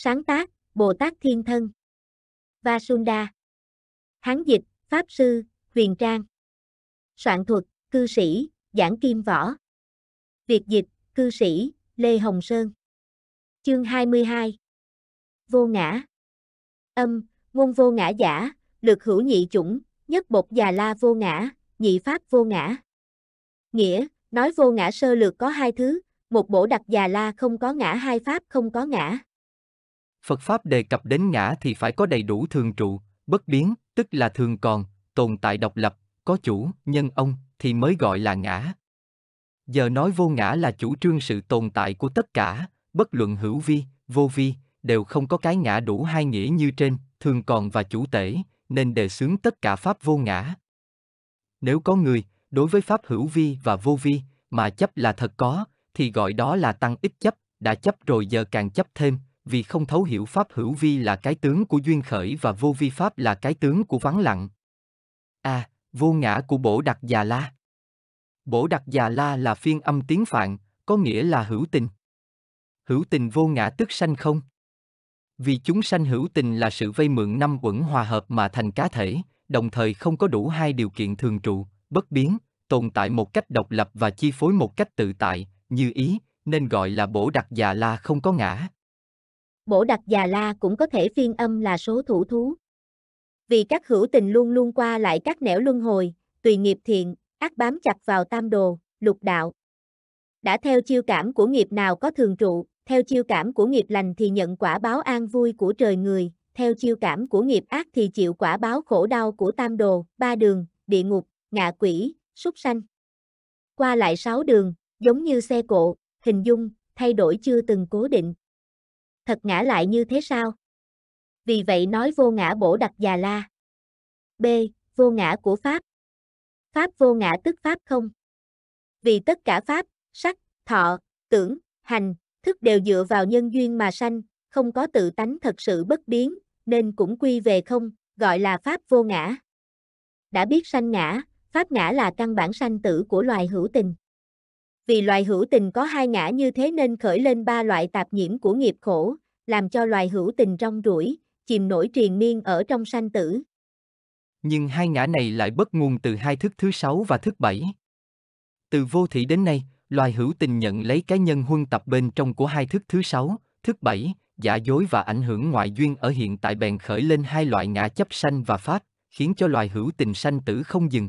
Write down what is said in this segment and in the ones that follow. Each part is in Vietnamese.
Sáng tác, Bồ Tát Thiên Thân. Vasunda. Hán dịch, Pháp Sư, Huyền Trang. Soạn thuật, Cư Sĩ, Giảng Kim Võ. Việt dịch, Cư Sĩ, Lê Hồng Sơn. Chương 22. Vô ngã. Âm, ngôn vô ngã giả, lực hữu nhị chủng, nhất bột già la vô ngã, nhị pháp vô ngã. Nghĩa, nói vô ngã sơ lược có hai thứ, một bổ đặc già la không có ngã hai pháp không có ngã. Phật Pháp đề cập đến ngã thì phải có đầy đủ thường trụ, bất biến, tức là thường còn, tồn tại độc lập, có chủ, nhân ông, thì mới gọi là ngã. Giờ nói vô ngã là chủ trương sự tồn tại của tất cả, bất luận hữu vi, vô vi, đều không có cái ngã đủ hai nghĩa như trên, thường còn và chủ tể, nên đề xướng tất cả pháp vô ngã. Nếu có người, đối với pháp hữu vi và vô vi, mà chấp là thật có, thì gọi đó là tăng ít chấp, đã chấp rồi giờ càng chấp thêm, vì không thấu hiểu pháp hữu vi là cái tướng của duyên khởi và vô vi pháp là cái tướng của vắng lặng. A, à, vô ngã của Bổ Đặc Già La. Bổ Đặc Già La là phiên âm tiếng Phạn, có nghĩa là hữu tình. Hữu tình vô ngã tức sanh không? Vì chúng sanh hữu tình là sự vây mượn năm uẩn hòa hợp mà thành cá thể, đồng thời không có đủ hai điều kiện thường trụ, bất biến, tồn tại một cách độc lập và chi phối một cách tự tại, như ý, nên gọi là bổ đặc già la không có ngã bổ đặc già la cũng có thể phiên âm là số thủ thú. Vì các hữu tình luôn luôn qua lại các nẻo luân hồi, tùy nghiệp thiện, ác bám chặt vào tam đồ, lục đạo. Đã theo chiêu cảm của nghiệp nào có thường trụ, theo chiêu cảm của nghiệp lành thì nhận quả báo an vui của trời người, theo chiêu cảm của nghiệp ác thì chịu quả báo khổ đau của tam đồ, ba đường, địa ngục, ngạ quỷ, súc sanh. Qua lại sáu đường, giống như xe cộ, hình dung, thay đổi chưa từng cố định thật ngã lại như thế sao? Vì vậy nói vô ngã bổ đặc già la. B. Vô ngã của Pháp. Pháp vô ngã tức Pháp không. Vì tất cả Pháp, sắc, thọ, tưởng, hành, thức đều dựa vào nhân duyên mà sanh, không có tự tánh thật sự bất biến, nên cũng quy về không, gọi là Pháp vô ngã. Đã biết sanh ngã, Pháp ngã là căn bản sanh tử của loài hữu tình vì loài hữu tình có hai ngã như thế nên khởi lên ba loại tạp nhiễm của nghiệp khổ, làm cho loài hữu tình rong ruổi, chìm nổi triền miên ở trong sanh tử. Nhưng hai ngã này lại bất nguồn từ hai thức thứ sáu và thức bảy. Từ vô thị đến nay, loài hữu tình nhận lấy cái nhân huân tập bên trong của hai thức thứ sáu, thức bảy, giả dối và ảnh hưởng ngoại duyên ở hiện tại bèn khởi lên hai loại ngã chấp sanh và pháp, khiến cho loài hữu tình sanh tử không dừng.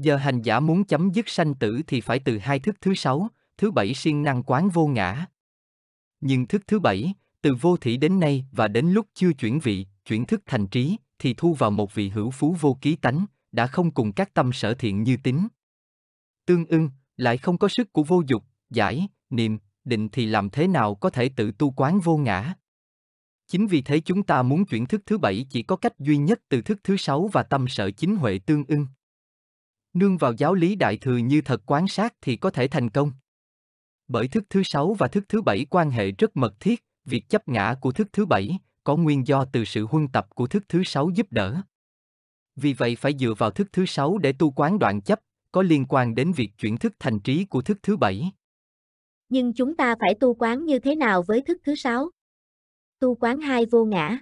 Giờ hành giả muốn chấm dứt sanh tử thì phải từ hai thức thứ sáu, thứ bảy siêng năng quán vô ngã. Nhưng thức thứ bảy, từ vô thủy đến nay và đến lúc chưa chuyển vị, chuyển thức thành trí, thì thu vào một vị hữu phú vô ký tánh, đã không cùng các tâm sở thiện như tính. Tương ưng, lại không có sức của vô dục, giải, niệm, định thì làm thế nào có thể tự tu quán vô ngã? Chính vì thế chúng ta muốn chuyển thức thứ bảy chỉ có cách duy nhất từ thức thứ sáu và tâm sở chính huệ tương ưng nương vào giáo lý đại thừa như thật quán sát thì có thể thành công. Bởi thức thứ sáu và thức thứ bảy quan hệ rất mật thiết, việc chấp ngã của thức thứ bảy có nguyên do từ sự huân tập của thức thứ sáu giúp đỡ. Vì vậy phải dựa vào thức thứ sáu để tu quán đoạn chấp, có liên quan đến việc chuyển thức thành trí của thức thứ bảy. Nhưng chúng ta phải tu quán như thế nào với thức thứ sáu? Tu quán hai vô ngã.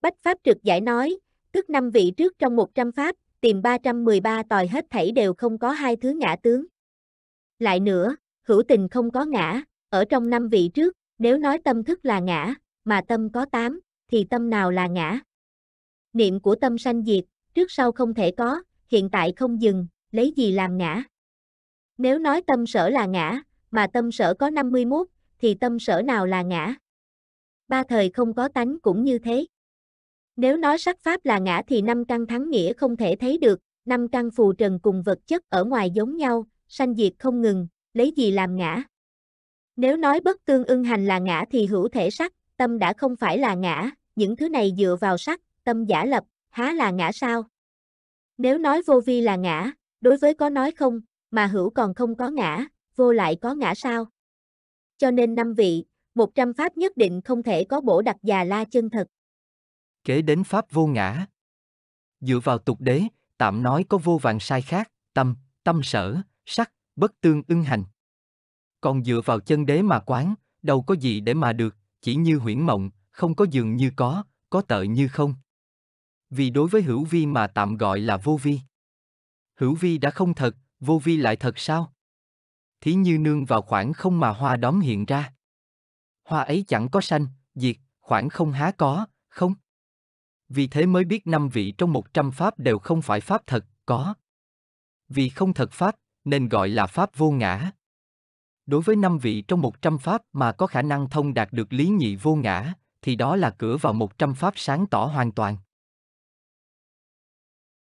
Bách Pháp Trực Giải nói, tức năm vị trước trong 100 Pháp, tìm 313 tòi hết thảy đều không có hai thứ ngã tướng. Lại nữa, hữu tình không có ngã, ở trong năm vị trước, nếu nói tâm thức là ngã, mà tâm có tám, thì tâm nào là ngã? Niệm của tâm sanh diệt, trước sau không thể có, hiện tại không dừng, lấy gì làm ngã? Nếu nói tâm sở là ngã, mà tâm sở có 51, thì tâm sở nào là ngã? Ba thời không có tánh cũng như thế. Nếu nói sắc pháp là ngã thì năm căn thắng nghĩa không thể thấy được, năm căn phù trần cùng vật chất ở ngoài giống nhau, sanh diệt không ngừng, lấy gì làm ngã. Nếu nói bất tương ưng hành là ngã thì hữu thể sắc, tâm đã không phải là ngã, những thứ này dựa vào sắc, tâm giả lập, há là ngã sao? Nếu nói vô vi là ngã, đối với có nói không, mà hữu còn không có ngã, vô lại có ngã sao? Cho nên năm vị, một trăm pháp nhất định không thể có bổ đặc già la chân thật kế đến pháp vô ngã. Dựa vào tục đế, tạm nói có vô vàng sai khác, tâm, tâm sở, sắc, bất tương ưng hành. Còn dựa vào chân đế mà quán, đâu có gì để mà được, chỉ như huyễn mộng, không có dường như có, có tợ như không. Vì đối với hữu vi mà tạm gọi là vô vi. Hữu vi đã không thật, vô vi lại thật sao? Thí như nương vào khoảng không mà hoa đóm hiện ra. Hoa ấy chẳng có sanh, diệt, khoảng không há có, không? vì thế mới biết năm vị trong một trăm pháp đều không phải pháp thật, có. Vì không thật pháp, nên gọi là pháp vô ngã. Đối với năm vị trong một trăm pháp mà có khả năng thông đạt được lý nhị vô ngã, thì đó là cửa vào một trăm pháp sáng tỏ hoàn toàn.